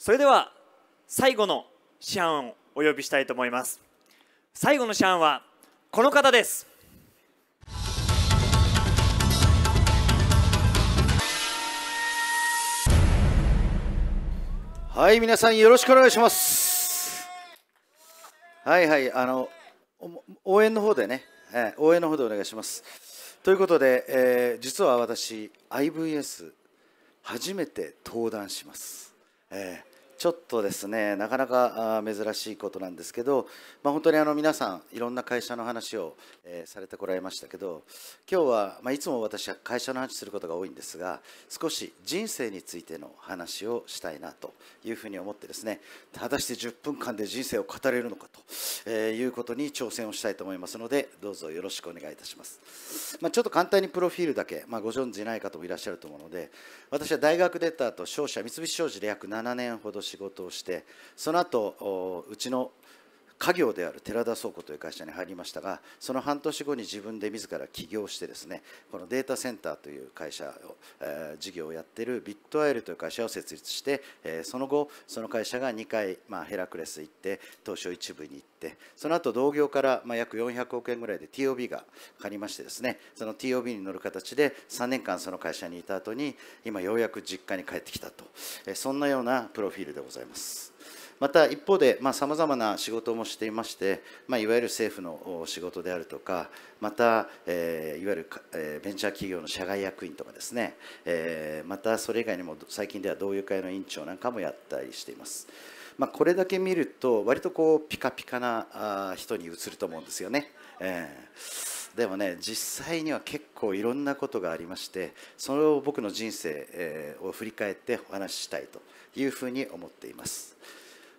それでは最後の師範をお呼びしたいと思います最後の師範はこの方ですはい皆さんよろしくお願いしますはいはいあの応援の方でね、え応援の方でお願いしますということで、えー、実は私 IVS 初めて登壇します、えちょっとですねなかなか珍しいことなんですけど、まあ、本当にあの皆さんいろんな会社の話を、えされてこられましたけど今日は、まあ、いつも私は会社の話することが多いんですが少し人生についての話をしたいなというふうに思ってですね果たして10分間で人生を語れるのかと、えいうことに挑戦をしたいと思いますのでどうぞよろしくお願いいたします。まあ、ちょっと簡単にプロフィールだけ、まあ、ご存じない方もいらっしゃると思うので私は大学出た後商社三菱商事で約7年ほど仕事をしてその後うちの家業である寺田倉庫という会社に入りましたがその半年後に自分で自ら起業してですねこのデータセンターという会社を、えー、事業をやっているビットアイルという会社を設立して、えー、その後その会社が2回、まあ、ヘラクレス行って東証一部に行ってその後同業から、まあ、約400億円ぐらいで TOB が借りましてですねその TOB に乗る形で3年間その会社にいた後に今ようやく実家に帰ってきたと、えー、そんなようなプロフィールでございます。また一方でさまざ、まな仕事もしていまして、まあ、いわゆる政府の仕事であるとかまた、えー、いわゆる、えー、ベンチャー企業の社外役員とかですね、えー、またそれ以外にも最近では同友会の委員長なんかもやったりしています。まあ、これだけ見ると割とこうピカピカな人に映ると思うんですよね。えー、でもね実際には結構いろんなことがありましてそれを僕の人生を振り返ってお話ししたいというふうに思っています。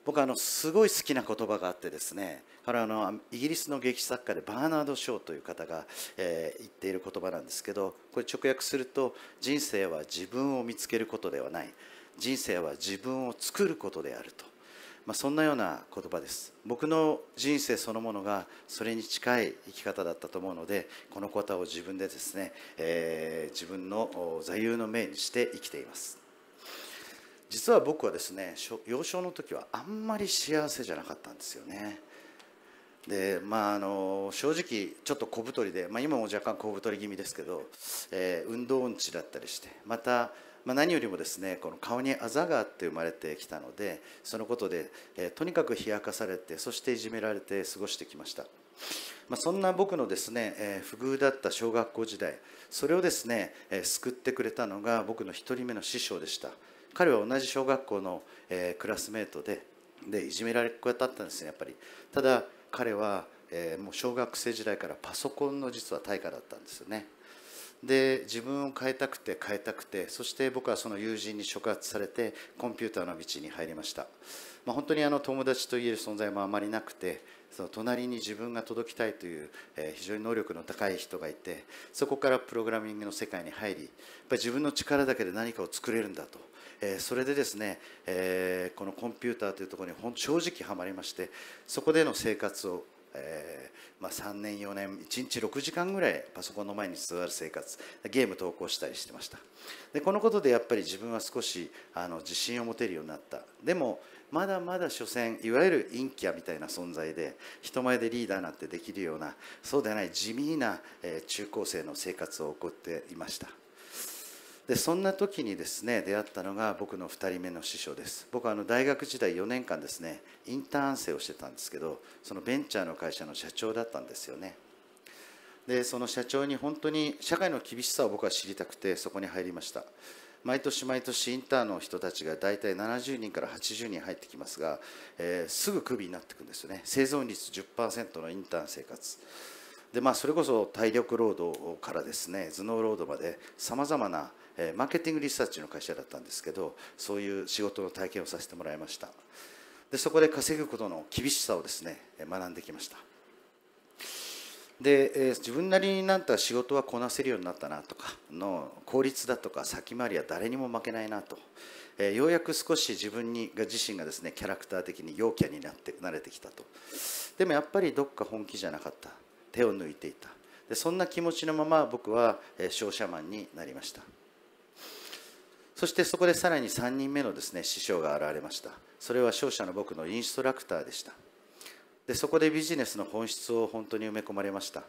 僕あのすごい好きな言葉があってですねこれはあのイギリスの劇作家でバーナード・ショーという方が、えー、言っている言葉なんですけどこれ直訳すると人生は自分を見つけることではない人生は自分を作ることであると、まあ、そんなような言葉です僕の人生そのものがそれに近い生き方だったと思うのでこの言葉を自分でですね、えー、自分の座右の銘にして生きています実は僕はですね幼少の時はあんまり幸せじゃなかったんですよねでまあ、あの正直ちょっと小太りで、まあ、今も若干小太り気味ですけど、えー、運動音痴だったりしてまた、まあ、何よりもですねこの顔にあざがあって生まれてきたのでそのことで、えー、とにかく冷やかされてそしていじめられて過ごしてきました。まあ、そんな僕のですね、えー、不遇だった小学校時代それをですね、えー、救ってくれたのが僕の1人目の師匠でした彼は同じ小学校の、えー、クラスメートででいじめられっ子だったんですねやっぱりただ彼は、えー、もう小学生時代からパソコンの実は大家だったんですよねで自分を変えたくて変えたくてそして僕はその友人に触発されてコンピューターの道に入りました、まあ、本当にあの友達といえる存在もあまりなくてその隣に自分が届きたいという、え非常に能力の高い人がいてそこからプログラミングの世界に入りやっぱり自分の力だけで何かを作れるんだとえー、それでですね、えー、このコンピューターというところに正直はまりましてそこでの生活を、えーまあ、3年4年1日6時間ぐらいパソコンの前に座る生活ゲーム投稿したりしてましたでこのことでやっぱり自分は少しあの自信を持てるようになったでもまだまだ所詮いわゆる陰キャみたいな存在で人前でリーダーなんてできるようなそうではない地味な中高生の生活を送っていました。でそんな時にですね出会ったのが僕の2人目の師匠です僕はあの大学時代4年間ですねインターン生をしてたんですけどそのベンチャーの会社の社長だったんですよねでその社長に本当に社会の厳しさを僕は知りたくてそこに入りました毎年毎年インターンの人たちが大体70人から80人入ってきますが、えー、すぐクビになっていくんですよね生存率10%のインターン生活でまあそれこそ体力労働からですね頭脳労働までさまざまなえマーケティングリサーチの会社だったんですけどそういう仕事の体験をさせてもらいましたでそこで稼ぐことの厳しさをですね学んできましたで、え自分なりになんた仕事はこなせるようになったなとかの効率だとか先回りは誰にも負けないなと、えようやく少し自分にが自身がですねキャラクター的に陽キャになって慣れてきたとでもやっぱりどっか本気じゃなかった手を抜いていたでそんな気持ちのまま僕は商社マンになりました。そしてそこでさらに3人目のですね師匠が現れましたそれは勝者の僕のインストラクターでしたでそこでビジネスの本質を本当に埋め込まれました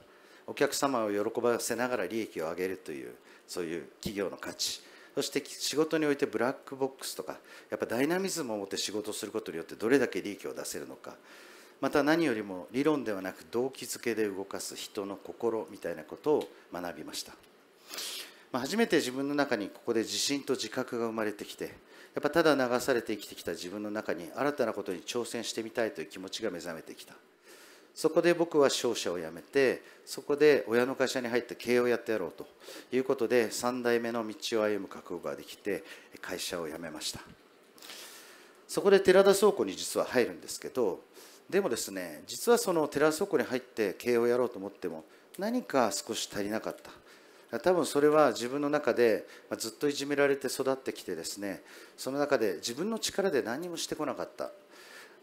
お客様を喜ばせながら利益を上げるというそういう企業の価値そして仕事においてブラックボックスとかやっぱダイナミズムを持って仕事をすることによってどれだけ利益を出せるのかまた何よりも理論ではなく動機づけで動かす人の心みたいなことを学びました。まあ、初めて自分の中にここで自信と自覚が生まれてきてやっぱただ流されて生きてきた自分の中に新たなことに挑戦してみたいという気持ちが目覚めてきたそこで僕は商社を辞めてそこで親の会社に入って経営をやってやろうということで3代目の道を歩む覚悟ができて会社を辞めましたそこで寺田倉庫に実は入るんですけどでもですね実はその寺田倉庫に入って経営をやろうと思っても何か少し足りなかった多分それは自分の中でずっといじめられて育ってきてですねその中で自分の力で何もしてこなかった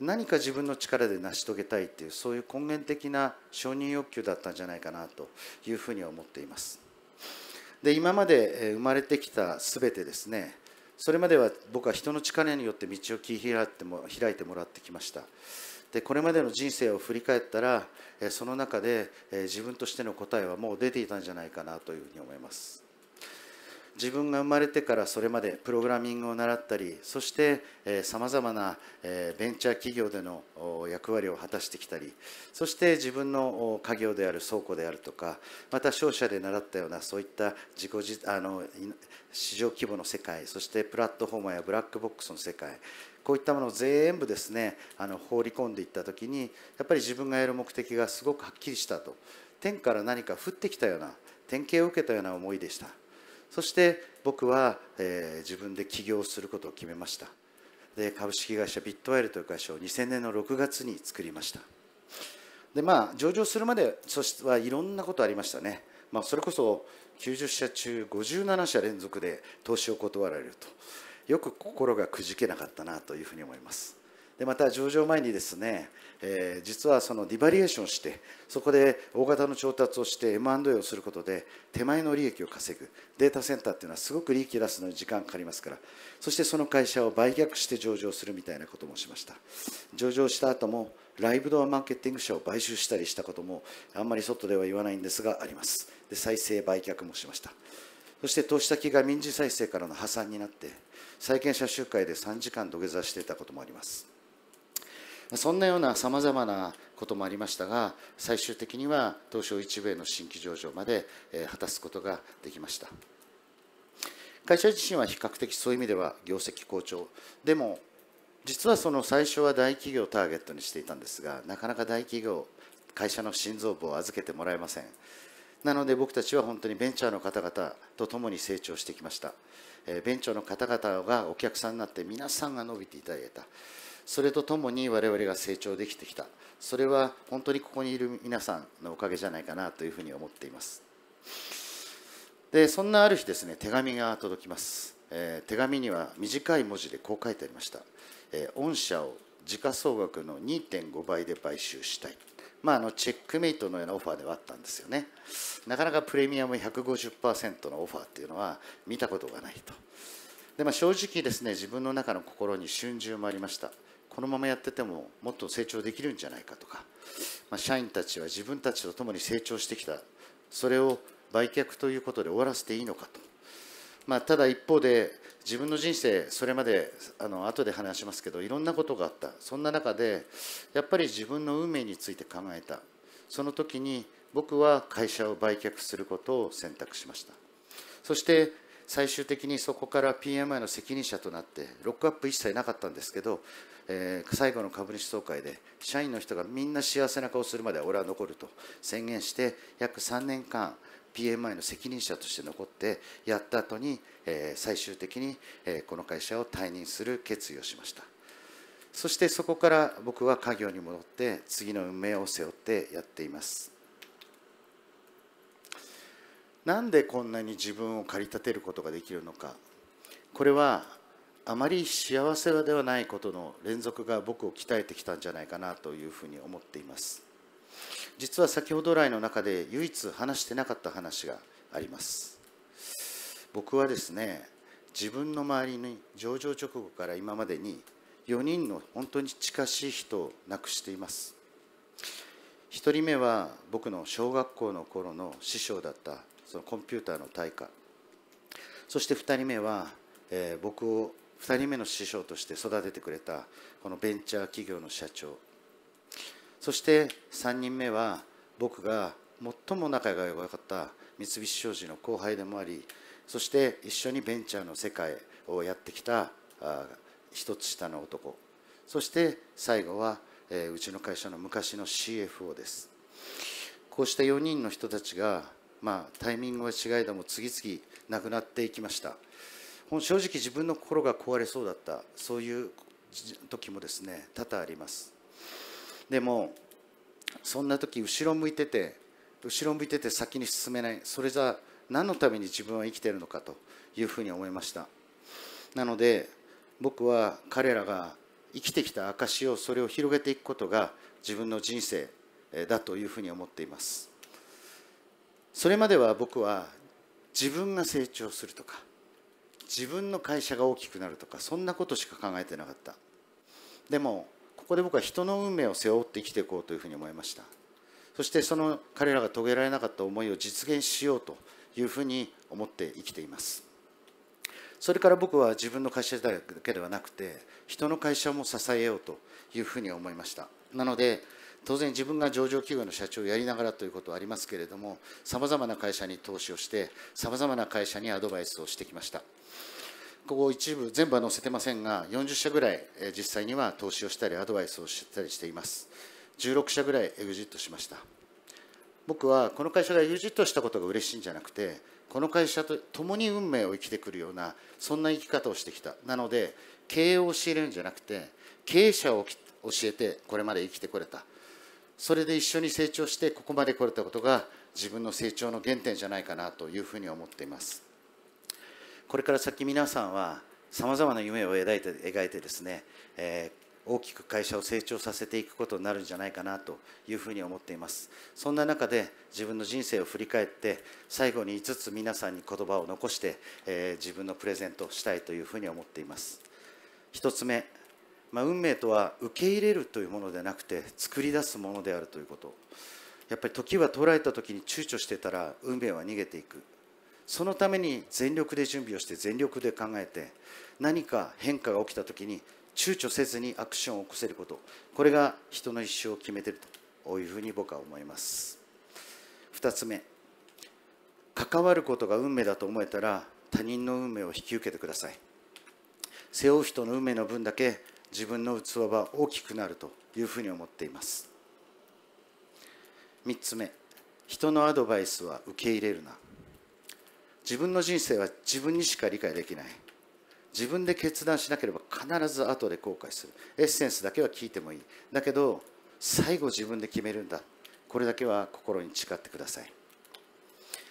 何か自分の力で成し遂げたいっていうそういう根源的な承認欲求だったんじゃないかなというふうに思っていますで今まで生まれてきた全てですねそれまでは僕は人の力によって道を切り開いてもらってきましたでこれまでの人生を振り返ったらその中で自分としての答えはもう出ていたんじゃないかなというふうに思います自分が生まれてからそれまでプログラミングを習ったりそしてさまざまなベンチャー企業での役割を果たしてきたりそして自分の家業である倉庫であるとかまた商社で習ったようなそういった自己あの市場規模の世界そしてプラットフォームやブラックボックスの世界こういったものを全部ですねあの放り込んでいった時にやっぱり自分がやる目的がすごくはっきりしたと天から何か降ってきたような典型を受けたような思いでしたそして僕は、えー、自分で起業することを決めましたで株式会社ビットワイルという会社を2000年の6月に作りましたでまあ上場するまでそしてはいろんなことありましたね、まあ、それこそ90社中57社連続で投資を断られるとよく心がくじけなかったなというふうに思います。でまた上場前にですね、えー、実はそのディバリエーションしてそこで大型の調達をして M&A をすることで手前の利益を稼ぐデータセンターっていうのはすごく利益を出すのに時間かかりますからそしてその会社を売却して上場するみたいなこともしました上場した後もライブドアマーケティング社を買収したりしたこともあんまり外では言わないんですがありますで再生売却もしましたそして投資先が民事再生からの破産になって債権者集会で3時間土下座していたこともありますそんなようなさまざまなこともありましたが最終的には東証一部への新規上場まで果たすことができました会社自身は比較的そういう意味では業績好調でも実はその最初は大企業をターゲットにしていたんですがなかなか大企業会社の心臓部を預けてもらえませんなので僕たちは本当にベンチャーの方々と共に成長してきましたえベンチャの方々がお客さんになって皆さんが伸びていただいたそれとともに我々が成長できてきたそれは本当にここにいる皆さんのおかげじゃないかなというふうに思っていますでそんなある日ですね手紙が届きます、えー、手紙には短い文字でこう書いてありました、えー、御社を時価総額の2.5倍で買収したいまあ、あのチェックメイトのようなオファーではあったんですよねなかなかプレミアム150%のオファーっていうのは見たことがないとで、まあ、正直ですね自分の中の心に春秋もありましたこのままやっててももっと成長できるんじゃないかとか、まあ、社員たちは自分たちと共に成長してきたそれを売却ということで終わらせていいのかとまあ、ただ一方で自分の人生それまであの後で話しますけどいろんなことがあったそんな中でやっぱり自分の運命について考えたその時に僕は会社を売却することを選択しましたそして最終的にそこから PMI の責任者となってロックアップ一切なかったんですけど、えー、最後の株主総会で社員の人がみんな幸せな顔するまで俺は残ると宣言して約3年間 PMI の責任者として残ってやった後に、え最終的に、えこの会社を退任する決意をしましたそしてそこから僕は家業に戻って次の運命を背負ってやっていますなんでこんなに自分を駆り立てることができるのかこれはあまり幸せではないことの連続が僕を鍛えてきたんじゃないかなというふうに思っています実は先ほど来の中で唯一話してなかった話があります僕はですね自分の周りに上場直後から今までに4人の本当に近しい人を亡くしています1人目は僕の小学校の頃の師匠だったそのコンピューターの大家そして2人目は、えー、僕を2人目の師匠として育ててくれたこのベンチャー企業の社長そして3人目は僕が最も仲が良かった三菱商事の後輩でもありそして一緒にベンチャーの世界をやってきた一つ下の男そして最後は、えー、うちの会社の昔の CFO ですこうした4人の人たちが、まあ、タイミングは違いども次々亡くなっていきました正直自分の心が壊れそうだったそういう時もですね多々ありますでもそんな時後ろ向いてて後ろ向いてて先に進めないそれじゃあ何のために自分は生きてるのかというふうに思いましたなので僕は彼らが生きてきた証をそれを広げていくことが自分の人生だというふうに思っていますそれまでは僕は自分が成長するとか自分の会社が大きくなるとかそんなことしか考えてなかったでもこで僕は人の運命を背負って生きていこうというふうに思いましたそしてその彼らが遂げられなかった思いを実現しようというふうに思って生きていますそれから僕は自分の会社だけではなくて人の会社も支えようというふうに思いましたなので当然自分が上場企業の社長をやりながらということはありますけれどもさまざまな会社に投資をしてさまざまな会社にアドバイスをしてきましたここ一部全部は載せてませんが40社ぐらい実際には投資をしたりアドバイスをしたりしています16社ぐらいエグジットしました僕はこの会社がエグジットしたことが嬉しいんじゃなくてこの会社と共に運命を生きてくるようなそんな生き方をしてきたなので経営を教えるんじゃなくて経営者を教えてこれまで生きてこれたそれで一緒に成長してここまで来れたことが自分の成長の原点じゃないかなというふうに思っていますこれから先皆さんはさまざまな夢を描いて描いてですね、えー、大きく会社を成長させていくことになるんじゃないかなというふうに思っていますそんな中で自分の人生を振り返って最後に5つ皆さんに言葉を残して、えー、自分のプレゼントをしたいというふうに思っています1つ目、まあ、運命とは受け入れるというものでなくて作り出すものであるということやっぱり時は捉えた時に躊躇してたら運命は逃げていくそのために全力で準備をして全力で考えて何か変化が起きた時に躊躇せずにアクションを起こせることこれが人の一生を決めてるというふうに僕は思います2つ目関わることが運命だと思えたら他人の運命を引き受けてください背負う人の運命の分だけ自分の器は大きくなるというふうに思っています3つ目人のアドバイスは受け入れるな自分の人生は自分にしか理解できない自分で決断しなければ必ず後で後悔するエッセンスだけは聞いてもいいだけど最後自分で決めるんだこれだけは心に誓ってください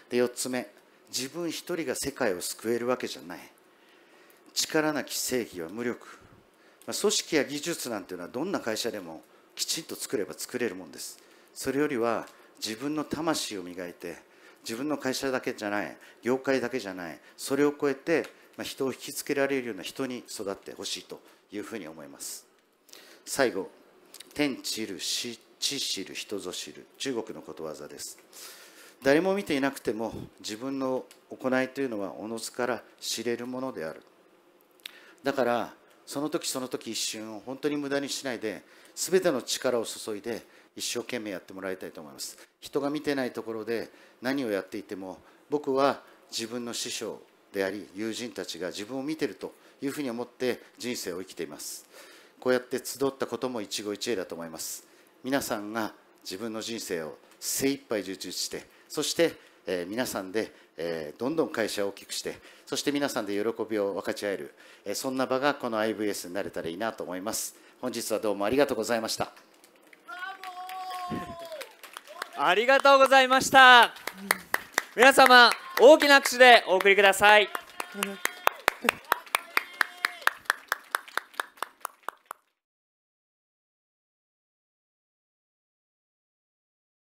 で4つ目自分一人が世界を救えるわけじゃない力なき正義は無力、組織や技術なんていうのはどんな会社でもきちんと作れば作れるもんですそれよりは自分の魂を磨いて自分の会社だけじゃない業界だけじゃないそれを超えて人を引きつけられるような人に育ってほしいというふうに思います最後天知る死知知る人ぞ知る中国のことわざです誰も見ていなくても自分の行いというのはおのずから知れるものであるだからその時その時一瞬を本当に無駄にしないで全ての力を注いで一生懸命やってもらいたいと思います人が見てないところで何をやっていても僕は自分の師匠であり友人たちが自分を見てるというふうに思って人生を生きていますこうやって集ったことも一期一会だと思います皆さんが自分の人生を精一杯充実してそして、えー、皆さんで、えー、どんどん会社を大きくしてそして皆さんで喜びを分かち合える、えー、そんな場がこの IVS になれたらいいなと思います本日はどうもありがとうございましたありがとうございました皆様大きな拍手でお送りください